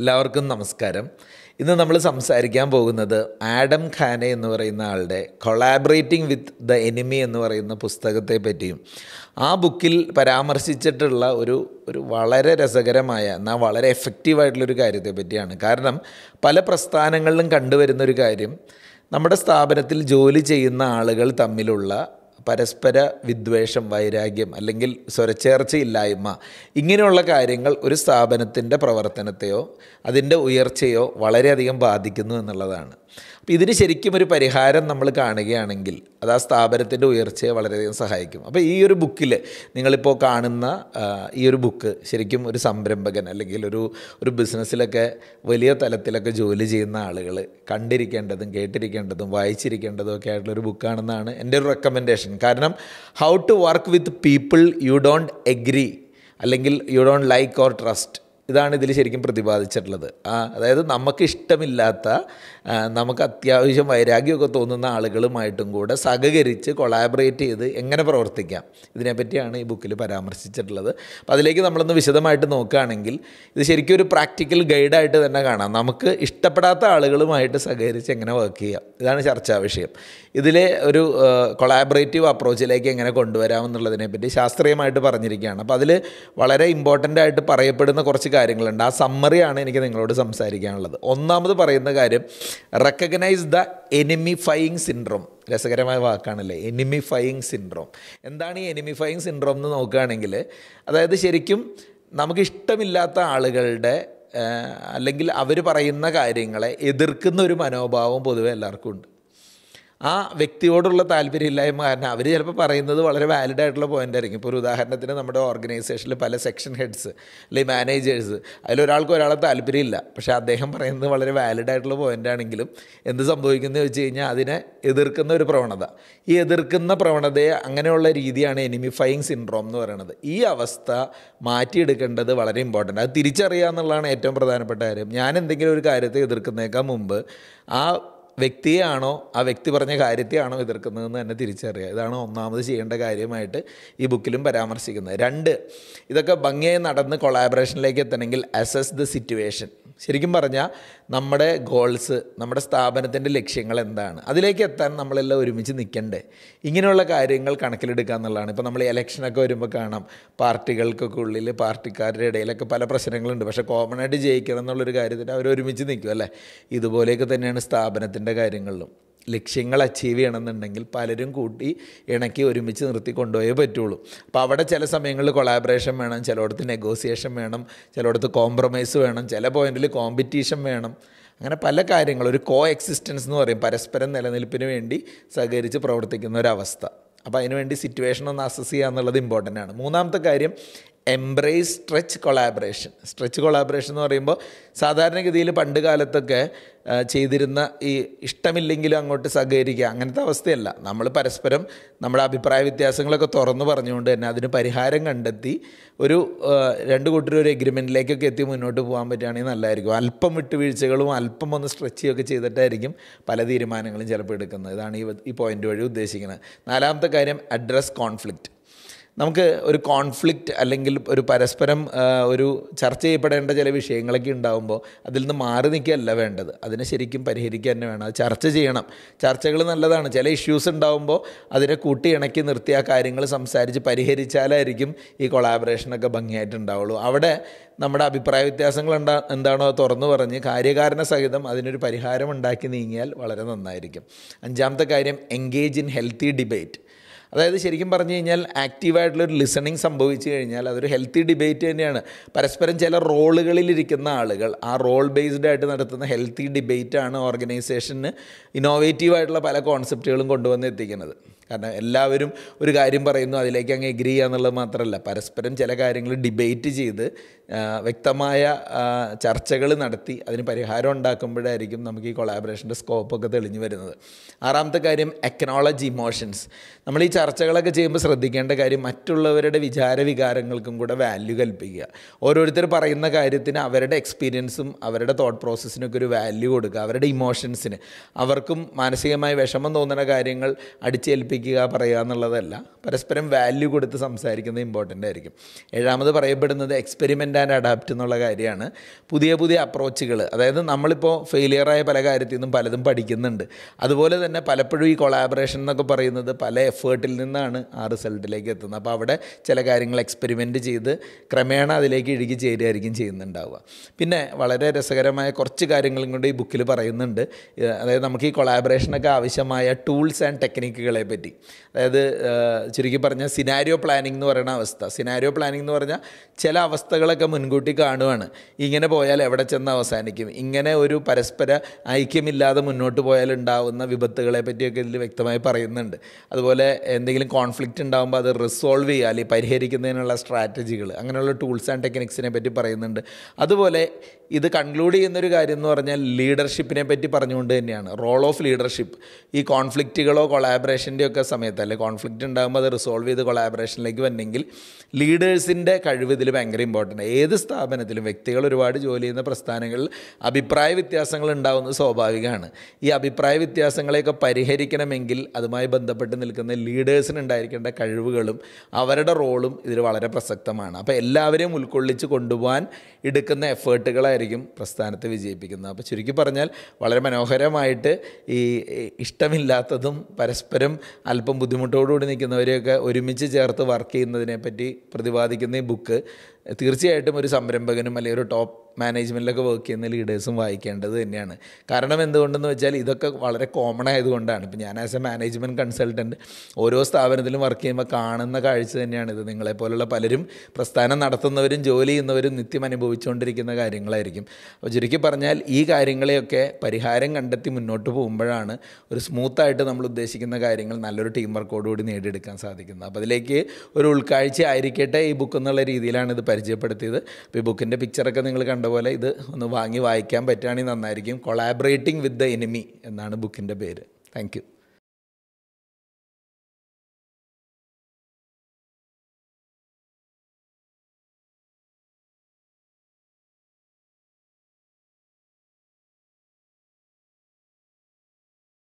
എല്ലാവർക്കും നമസ്കാരം ഇന്ന് നമ്മൾ സംസാരിക്കാൻ പോകുന്നത് ആഡം ഖാനെ എന്ന് പറയുന്ന ആളുടെ കൊളാബറേറ്റിംഗ് വിത്ത് ദ എനിമി എന്ന് പറയുന്ന പുസ്തകത്തെ പറ്റിയും ആ ബുക്കിൽ പരാമർശിച്ചിട്ടുള്ള ഒരു ഒരു വളരെ രസകരമായ എന്നാൽ വളരെ എഫക്റ്റീവായിട്ടുള്ളൊരു കാര്യത്തെ പറ്റിയാണ് കാരണം പല പ്രസ്ഥാനങ്ങളിലും കണ്ടുവരുന്നൊരു കാര്യം നമ്മുടെ സ്ഥാപനത്തിൽ ജോലി ചെയ്യുന്ന ആളുകൾ തമ്മിലുള്ള പരസ്പര വിദ്വേഷം വൈരാഗ്യം അല്ലെങ്കിൽ സ്വരച്ചേർച്ചയില്ലായ്മ ഇങ്ങനെയുള്ള കാര്യങ്ങൾ ഒരു സ്ഥാപനത്തിൻ്റെ പ്രവർത്തനത്തെയോ അതിൻ്റെ ഉയർച്ചയോ വളരെയധികം ബാധിക്കുന്നു എന്നുള്ളതാണ് അപ്പോൾ ഇതിന് ശരിക്കും ഒരു പരിഹാരം നമ്മൾ കാണുകയാണെങ്കിൽ അത് ആ സ്ഥാപനത്തിൻ്റെ ഉയർച്ചയെ വളരെയധികം സഹായിക്കും അപ്പോൾ ഈ ഒരു ബുക്കിൽ നിങ്ങളിപ്പോൾ കാണുന്ന ഈ ഒരു ബുക്ക് ശരിക്കും ഒരു സംരംഭകൻ അല്ലെങ്കിൽ ഒരു ഒരു ബിസിനസ്സിലൊക്കെ വലിയ തലത്തിലൊക്കെ ജോലി ചെയ്യുന്ന ആളുകൾ കണ്ടിരിക്കേണ്ടതും കേട്ടിരിക്കേണ്ടതും വായിച്ചിരിക്കേണ്ടതും ഒക്കെ ആയിട്ടുള്ളൊരു ബുക്കാണെന്നാണ് എൻ്റെ ഒരു റെക്കമെൻഡേഷൻ കാരണം how to work with people you don't agree അല്ലെങ്കിൽ you don't like or trust ഇതാണ് ഇതിൽ ശരിക്കും പ്രതിപാദിച്ചിട്ടുള്ളത് ആ അതായത് നമുക്ക് ഇഷ്ടമില്ലാത്ത നമുക്ക് അത്യാവശ്യം വൈരാഗ്യമൊക്കെ തോന്നുന്ന ആളുകളുമായിട്ടും കൂടെ സഹകരിച്ച് കൊളാബറേറ്റ് ചെയ്ത് എങ്ങനെ പ്രവർത്തിക്കാം ഇതിനെപ്പറ്റിയാണ് ഈ ബുക്കിൽ പരാമർശിച്ചിട്ടുള്ളത് അപ്പോൾ അതിലേക്ക് നമ്മളൊന്ന് വിശദമായിട്ട് നോക്കുകയാണെങ്കിൽ ഇത് ശരിക്കും ഒരു പ്രാക്ടിക്കൽ ഗൈഡായിട്ട് തന്നെ കാണാം നമുക്ക് ഇഷ്ടപ്പെടാത്ത ആളുകളുമായിട്ട് സഹകരിച്ച് എങ്ങനെ വർക്ക് ചെയ്യാം ഇതാണ് ചർച്ചാ വിഷയം ഇതിലെ ഒരു കൊളാബറേറ്റീവ് അപ്രോച്ചിലേക്ക് എങ്ങനെ കൊണ്ടുവരാമെന്നുള്ളതിനെപ്പറ്റി ശാസ്ത്രീയമായിട്ട് പറഞ്ഞിരിക്കുകയാണ് അപ്പോൾ അതിൽ വളരെ ഇമ്പോർട്ടൻ്റ് ആയിട്ട് പറയപ്പെടുന്ന കുറച്ച് കാര്യങ്ങളുണ്ട് ആ സമ്മറിയാണ് എനിക്ക് നിങ്ങളോട് സംസാരിക്കാനുള്ളത് ഒന്നാമത് പറയുന്ന കാര്യം റെക്കഗ്നൈസ് ദ എനിമിഫയിങ് സിൻഡ്രോം രസകരമായ വാക്കാണല്ലേ എനിമിഫയിങ് സിൻഡ്രോം എന്താണ് ഈ എനിമിഫയിങ് സിൻഡ്രോം എന്ന് നോക്കുകയാണെങ്കിൽ അതായത് ശരിക്കും നമുക്കിഷ്ടമില്ലാത്ത ആളുകളുടെ അല്ലെങ്കിൽ അവർ പറയുന്ന കാര്യങ്ങളെ എതിർക്കുന്ന ഒരു മനോഭാവം പൊതുവെ എല്ലാവർക്കും ഉണ്ട് ആ വ്യക്തിയോടുള്ള താല്പര്യമില്ലായ്മ കാരണം അവർ ചിലപ്പോൾ പറയുന്നത് വളരെ വാലിഡ് ആയിട്ടുള്ള പോയിന്റ് ആയിരിക്കും ഇപ്പോൾ ഒരു ഉദാഹരണത്തിന് നമ്മുടെ ഓർഗനൈസേഷനിൽ പല സെക്ഷൻ ഹെഡ്സ് അല്ലെങ്കിൽ മാനേജേഴ്സ് അതിലൊരാൾക്ക് ഒരാളെ താല്പര്യമില്ല പക്ഷേ അദ്ദേഹം പറയുന്നത് വളരെ വാലിഡ് ആയിട്ടുള്ള പോയിന്റ് ആണെങ്കിലും എന്ത് സംഭവിക്കുന്നത് വെച്ച് കഴിഞ്ഞാൽ അതിനെ എതിർക്കുന്ന ഒരു പ്രവണത ഈ എതിർക്കുന്ന പ്രവണതയെ അങ്ങനെയുള്ള രീതിയാണ് എനിമിഫൈങ് സിൻഡ്രോം എന്ന് പറയുന്നത് ഈ അവസ്ഥ മാറ്റിയെടുക്കേണ്ടത് വളരെ ഇമ്പോർട്ടൻ്റ് അത് തിരിച്ചറിയുക എന്നുള്ളതാണ് ഏറ്റവും പ്രധാനപ്പെട്ട കാര്യം ഞാൻ എന്തെങ്കിലും ഒരു കാര്യത്തെ എതിർക്കുന്നേക്കാൾ മുമ്പ് ആ വ്യക്തിയാണോ ആ വ്യക്തി പറഞ്ഞ കാര്യത്തെയാണോ എതിർക്കുന്നതെന്ന് തന്നെ തിരിച്ചറിയുക ഇതാണ് ഒന്നാമത് ചെയ്യേണ്ട കാര്യമായിട്ട് ഈ ബുക്കിലും പരാമർശിക്കുന്നത് രണ്ട് ഇതൊക്കെ ഭംഗിയായി നടന്ന് കൊളാബറേഷനിലേക്ക് എത്തണമെങ്കിൽ അസസ് ദ സിറ്റുവേഷൻ ശരിക്കും പറഞ്ഞാൽ നമ്മുടെ ഗോൾസ് നമ്മുടെ സ്ഥാപനത്തിൻ്റെ ലക്ഷ്യങ്ങൾ എന്താണ് അതിലേക്ക് എത്താൻ നമ്മളെല്ലാം ഒരുമിച്ച് നിൽക്കണ്ടേ ഇങ്ങനെയുള്ള കാര്യങ്ങൾ കണക്കിലെടുക്കുക എന്നുള്ളതാണ് ഇപ്പോൾ നമ്മൾ ഇലക്ഷനൊക്കെ വരുമ്പോൾ കാണാം പാർട്ടികൾക്കൊക്കെ ഉള്ളിൽ പാർട്ടിക്കാരുടെ ഇടയിലൊക്കെ പല പ്രശ്നങ്ങളുണ്ട് പക്ഷേ കോമൺ ആയിട്ട് ജയിക്കണം എന്നുള്ളൊരു കാര്യത്തിൽ അവർ ഒരുമിച്ച് നിൽക്കും അല്ലേ ഇതുപോലെയൊക്കെ തന്നെയാണ് സ്ഥാപനത്തിൻ്റെ കാര്യങ്ങളിലും ലക്ഷ്യങ്ങൾ അച്ചീവ് ചെയ്യണമെന്നുണ്ടെങ്കിൽ പലരും കൂട്ടി ഇണക്കി ഒരുമിച്ച് നിർത്തി കൊണ്ടുപോയേ പറ്റുള്ളൂ അപ്പോൾ അവിടെ ചില സമയങ്ങളിൽ കൊളാബറേഷൻ വേണം ചിലയിടത്ത് നെഗോസിയേഷൻ വേണം ചിലയിടത്ത് കോംപ്രമൈസ് വേണം ചില പോയിന്റിൽ കോമ്പറ്റീഷൻ വേണം അങ്ങനെ പല കാര്യങ്ങൾ ഒരു കോ എക്സിസ്റ്റൻസ് എന്ന് പറയും പരസ്പരം നിലനിൽപ്പിന് വേണ്ടി സഹകരിച്ച് പ്രവർത്തിക്കുന്ന ഒരവസ്ഥ അപ്പോൾ അതിനുവേണ്ടി സിറ്റുവേഷൻ ഒന്ന് അസസ് ചെയ്യുക എന്നുള്ളത് ഇമ്പോർട്ടൻ്റ് ആണ് മൂന്നാമത്തെ കാര്യം embrace stretch collaboration stretch collaboration എന്ന് പറയുമ്പോൾ സാധാരണഗതിയിൽ പണ്ട് കാലത്തൊക്കെ ചെയ്തിരുന്ന ഈ ഇഷ്ടമില്ലെങ്കിലും അങ്ങോട്ട് സഹകരിക്കുക അങ്ങനത്തെ അവസ്ഥയല്ല നമ്മൾ പരസ്പരം നമ്മുടെ അഭിപ്രായ വ്യത്യാസങ്ങളൊക്കെ തുറന്നു പറഞ്ഞുകൊണ്ട് തന്നെ അതിന് പരിഹാരം കണ്ടെത്തി ഒരു രണ്ട് കൂട്ടരും ഒരു എഗ്രിമെൻറ്റിലേക്കൊക്കെ എത്തി മുന്നോട്ട് പോകാൻ പറ്റുകയാണെങ്കിൽ നല്ലതായിരിക്കും അല്പം വിട്ടുവീഴ്ചകളും അല്പം ഒന്ന് സ്ട്രെച്ചൊക്കെ ചെയ്തിട്ടായിരിക്കും പല തീരുമാനങ്ങളും ചിലപ്പോൾ എടുക്കുന്നത് ഇതാണ് ഈ ഈ പോയിൻ്റ് വഴി ഉദ്ദേശിക്കുന്നത് നാലാമത്തെ കാര്യം അഡ്രസ് കോൺഫ്ലിക്റ്റ് നമുക്ക് ഒരു കോൺഫ്ലിക്റ്റ് അല്ലെങ്കിൽ ഒരു പരസ്പരം ഒരു ചർച്ച ചെയ്യപ്പെടേണ്ട ചില വിഷയങ്ങളൊക്കെ ഉണ്ടാകുമ്പോൾ അതിൽ നിന്ന് മാറി നിൽക്കുകയല്ല വേണ്ടത് അതിനെ ശരിക്കും പരിഹരിക്കുക തന്നെ വേണം അത് ചർച്ച ചെയ്യണം ചർച്ചകൾ നല്ലതാണ് ചില ഇഷ്യൂസ് ഉണ്ടാകുമ്പോൾ അതിനെ കൂട്ടി ഇണക്കി നിർത്തി ആ കാര്യങ്ങൾ സംസാരിച്ച് പരിഹരിച്ചാലായിരിക്കും ഈ കൊളാബറേഷനൊക്കെ ഭംഗിയായിട്ടുണ്ടാവുള്ളൂ അവിടെ നമ്മുടെ അഭിപ്രായ വ്യത്യാസങ്ങൾ ഉണ്ടാ എന്താണോ തുറന്നു പറഞ്ഞ് കാര്യകാരണ സഹിതം അതിനൊരു പരിഹാരം ഉണ്ടാക്കി നീങ്ങിയാൽ വളരെ നന്നായിരിക്കും അഞ്ചാമത്തെ കാര്യം എൻഗേജ് ഇൻ ഹെൽത്തി ഡിബേറ്റ് അതായത് ശരിക്കും പറഞ്ഞു കഴിഞ്ഞാൽ ആക്റ്റീവായിട്ടുള്ളൊരു ലിസണിങ് സംഭവിച്ചു കഴിഞ്ഞാൽ അതൊരു ഹെൽത്തി ഡിബേറ്റ് തന്നെയാണ് പരസ്പരം ചില റോളുകളിലിരിക്കുന്ന ആളുകൾ ആ റോൾ ബേസ്ഡ് ആയിട്ട് നടത്തുന്ന ഹെൽത്തി ഡിബേറ്റാണ് ഓർഗനൈസേഷന് ഇന്നോവേറ്റീവായിട്ടുള്ള പല കോൺസെപ്റ്റുകളും കൊണ്ടുവന്ന് എത്തിക്കുന്നത് കാരണം എല്ലാവരും ഒരു കാര്യം പറയുന്നു അതിലേക്ക് അങ്ങ് എഗ്രി ചെയ്യുക എന്നുള്ളത് മാത്രമല്ല പരസ്പരം ചില കാര്യങ്ങൾ ഡിബേറ്റ് ചെയ്ത് വ്യക്തമായ ചർച്ചകൾ നടത്തി അതിന് പരിഹാരം ഉണ്ടാക്കുമ്പോഴായിരിക്കും നമുക്ക് ഈ കൊളാബറേഷൻ്റെ സ്കോപ്പൊക്കെ തെളിഞ്ഞു വരുന്നത് ആറാമത്തെ കാര്യം എക്നോളജി ഇമോഷൻസ് നമ്മൾ ഈ ചർച്ചകളൊക്കെ ചെയ്യുമ്പോൾ ശ്രദ്ധിക്കേണ്ട കാര്യം മറ്റുള്ളവരുടെ വിചാര വികാരങ്ങൾക്കും കൂടെ വാല്യൂ കൽപ്പിക്കുക ഓരോരുത്തർ പറയുന്ന കാര്യത്തിന് അവരുടെ എക്സ്പീരിയൻസും അവരുടെ തോട്ട് പ്രോസസ്സിനൊക്കെ ഒരു വാല്യൂ കൊടുക്കുക അവരുടെ ഇമോഷൻസിന് അവർക്കും മാനസികമായി വിഷമം തോന്നുന്ന കാര്യങ്ങൾ അടിച്ചേൽപ്പിക്കുക വിമർശിക്കുക പറയുക എന്നുള്ളതല്ല പരസ്പരം വാല്യൂ കൊടുത്ത് സംസാരിക്കുന്നത് ഇമ്പോർട്ടൻ്റ് ആയിരിക്കും ഏഴാമത് പറയപ്പെടുന്നത് എക്സ്പെരിമെൻ്റ് ആൻഡ് അഡാപ്റ്റ് എന്നുള്ള കാര്യമാണ് പുതിയ പുതിയ അപ്രോച്ചുകൾ അതായത് നമ്മളിപ്പോൾ ഫെയിലിയറായ പല കാര്യത്തിൽ നിന്നും പലതും പഠിക്കുന്നുണ്ട് അതുപോലെ തന്നെ പലപ്പോഴും ഈ കൊളാബറേഷൻ എന്നൊക്കെ പറയുന്നത് പല എഫേർട്ടിൽ നിന്നാണ് ആ റിസൾട്ടിലേക്ക് എത്തുന്നത് അപ്പോൾ അവിടെ ചില കാര്യങ്ങൾ എക്സ്പെരിമെൻ്റ് ചെയ്ത് ക്രമേണ അതിലേക്ക് ഇഴുകി ചേരുകയായിരിക്കും ചെയ്യുന്നുണ്ടാവുക പിന്നെ വളരെ രസകരമായ കുറച്ച് കാര്യങ്ങളും കൊണ്ട് ഈ ബുക്കിൽ പറയുന്നുണ്ട് അതായത് നമുക്ക് ഈ കൊളാബറേഷനൊക്കെ ആവശ്യമായ ടൂൾസ് ആൻഡ് ടെക്നിക്കുകളെ പറ്റി തിയറി അതായത് ചുരുക്കി പറഞ്ഞാൽ സിനാരിയോ പ്ലാനിംഗ് എന്ന് പറയുന്ന അവസ്ഥ സിനാരിയോ പ്ലാനിംഗ് എന്ന് പറഞ്ഞാൽ ചില അവസ്ഥകളൊക്കെ മുൻകൂട്ടി കാണുവാണ് ഇങ്ങനെ പോയാൽ എവിടെ ചെന്ന് അവസാനിക്കും ഇങ്ങനെ ഒരു പരസ്പര ഐക്യമില്ലാതെ മുന്നോട്ട് പോയാൽ ഉണ്ടാവുന്ന വിപത്തുകളെ പറ്റിയൊക്കെ ഇതിൽ വ്യക്തമായി പറയുന്നുണ്ട് അതുപോലെ എന്തെങ്കിലും കോൺഫ്ലിക്റ്റ് ഉണ്ടാകുമ്പോൾ അത് റിസോൾവ് ചെയ്യുക അല്ലെങ്കിൽ പരിഹരിക്കുന്നതിനുള്ള സ്ട്രാറ്റജികൾ അങ്ങനെയുള്ള ടൂൾസ് ആൻഡ് ടെക്നിക്സിനെ പറ്റി പറയുന്നുണ്ട് അതുപോലെ ഇത് കൺക്ലൂഡ് ചെയ്യുന്നൊരു കാര്യം എന്ന് പറഞ്ഞാൽ ലീഡർഷിപ്പിനെ പറ്റി പറഞ്ഞുകൊണ്ട് തന്നെയാണ് റോൾ ഓഫ് ലീഡർഷിപ്പ് ഈ കോൺഫ്ലിക്റ്റുകളോ കൊളാബറേഷൻ്റെ ഒക്കെ സമയത്ത് അല്ലെങ്കിൽ കോൺഫ്ലിക്റ്റ് ഉണ്ടാകുമ്പോൾ അത് റിസോൾവ് ചെയ്ത് കൊളാബറേഷനിലേക്ക് വന്നെങ്കിൽ ലീഡേഴ്സിൻ്റെ കഴിവ് ഇതിൽ ഭയങ്കര ഇമ്പോർട്ടൻ്റ് ഏത് സ്ഥാപനത്തിലും വ്യക്തികൾ ഒരുപാട് ജോലി ചെയ്യുന്ന പ്രസ്ഥാനങ്ങളിൽ അഭിപ്രായ വ്യത്യാസങ്ങൾ ഉണ്ടാകുന്നത് സ്വാഭാവികമാണ് ഈ അഭിപ്രായ വ്യത്യാസങ്ങളെയൊക്കെ പരിഹരിക്കണമെങ്കിൽ അതുമായി ബന്ധപ്പെട്ട് നിൽക്കുന്ന ലീഡേഴ്സിന് ഉണ്ടായിരിക്കേണ്ട കഴിവുകളും അവരുടെ റോളും ഇതിൽ വളരെ പ്രസക്തമാണ് അപ്പോൾ എല്ലാവരെയും ഉൾക്കൊള്ളിച്ച് കൊണ്ടുപോകാൻ എടുക്കുന്ന എഫേർട്ടുകളായിരിക്കും പ്രസ്ഥാനത്തെ വിജയിപ്പിക്കുന്നത് അപ്പോൾ ചുരുക്കി പറഞ്ഞാൽ വളരെ മനോഹരമായിട്ട് ഈ ഇഷ്ടമില്ലാത്തതും പരസ്പരം അല്പം ബുദ്ധിമുട്ടോടുകൂടി നിൽക്കുന്നവരെയൊക്കെ ഒരുമിച്ച് ചേർത്ത് വർക്ക് ചെയ്യുന്നതിനെപ്പറ്റി പ്രതിപാദിക്കുന്ന ഈ ബുക്ക് തീർച്ചയായിട്ടും ഒരു സംരംഭകനും അല്ലെങ്കിൽ ഒരു ടോപ്പ് മാനേജ്മെൻറ്റിലൊക്കെ വർക്ക് ചെയ്യുന്ന ലീഡേഴ്സും വായിക്കേണ്ടത് തന്നെയാണ് കാരണം എന്തുകൊണ്ടെന്ന് വെച്ചാൽ ഇതൊക്കെ വളരെ കോമൺ ആയതുകൊണ്ടാണ് ഇപ്പം ഞാൻ ആസ് എ മാനേജ്മെൻറ്റ് കൺസൾട്ടൻറ്റ് ഓരോ സ്ഥാപനത്തിലും വർക്ക് ചെയ്യുമ്പോൾ കാണുന്ന കാഴ്ച തന്നെയാണ് ഇത് നിങ്ങളെപ്പോലുള്ള പലരും പ്രസ്ഥാനം നടത്തുന്നവരും ജോലി ചെയ്യുന്നവരും നിത്യം അനുഭവിച്ചുകൊണ്ടിരിക്കുന്ന കാര്യങ്ങളായിരിക്കും അപ്പോൾ ചുരുക്കി പറഞ്ഞാൽ ഈ കാര്യങ്ങളെയൊക്കെ പരിഹാരം കണ്ടെത്തി മുന്നോട്ട് പോകുമ്പോഴാണ് ഒരു സ്മൂത്തായിട്ട് നമ്മൾ ഉദ്ദേശിക്കുന്ന കാര്യങ്ങൾ നല്ലൊരു ടീം വർക്കോടുകൂടി നേടിയെടുക്കാൻ സാധിക്കുന്നത് അപ്പോൾ അതിലേക്ക് ഒരു ഉൾക്കാഴ്ച ആയിരിക്കട്ടെ ഈ ബുക്ക് എന്നുള്ള രീതിയിലാണ് ഇത് പരിചയപ്പെടുത്തിയത് അപ്പോൾ ഈ ബുക്കിൻ്റെ പിക്ചറൊക്കെ നിങ്ങൾ കണ്ട പോലെ ഇത് ഒന്ന് വാങ്ങി വായിക്കാൻ പറ്റുകയാണെങ്കിൽ നന്നായിരിക്കും കൊളാബറേറ്റിംഗ് വിത്ത് ദ എനിമി എന്നാണ് ബുക്കിൻ്റെ പേര് താങ്ക്